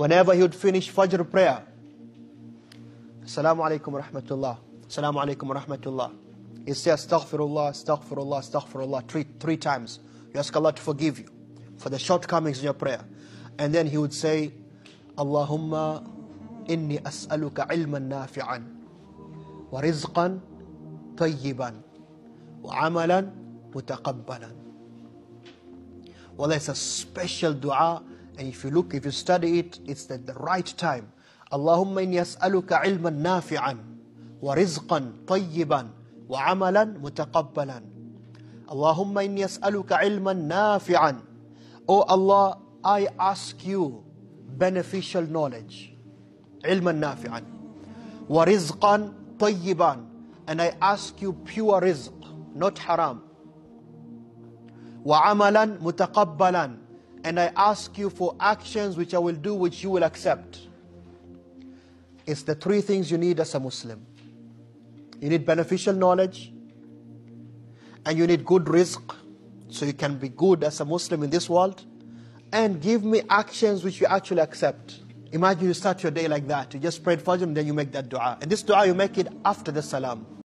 whenever he would finish Fajr prayer. Assalamu alaikum wa rahmatullah. Assalamu alaikum wa rahmatullah. he says, astaghfirullah, astaghfirullah, astaghfirullah three, three times. You ask Allah to forgive you for the shortcomings in your prayer. And then he would say, Allahumma inni as'aluka ilman nafi'an wa rizqan tayyiban wa amalan mutakabbalan. Well, it's a special dua and if you look, if you study it, it's at the right time. Allahumma inni yasaluka ilman nafi'an wa rizqan tayyiban wa amalan mutaqabbalan. Allahumma inni yasaluka ilman nafi'an. O Allah, I ask you beneficial knowledge. Ilman nafi'an. Wa rizqan tayyiban. And I ask you pure rizq, not haram. amalan mutaqabbalan and I ask you for actions which I will do which you will accept. It's the three things you need as a Muslim you need beneficial knowledge, and you need good risk so you can be good as a Muslim in this world, and give me actions which you actually accept. Imagine you start your day like that. You just pray Fajr and then you make that dua. And this dua you make it after the salam.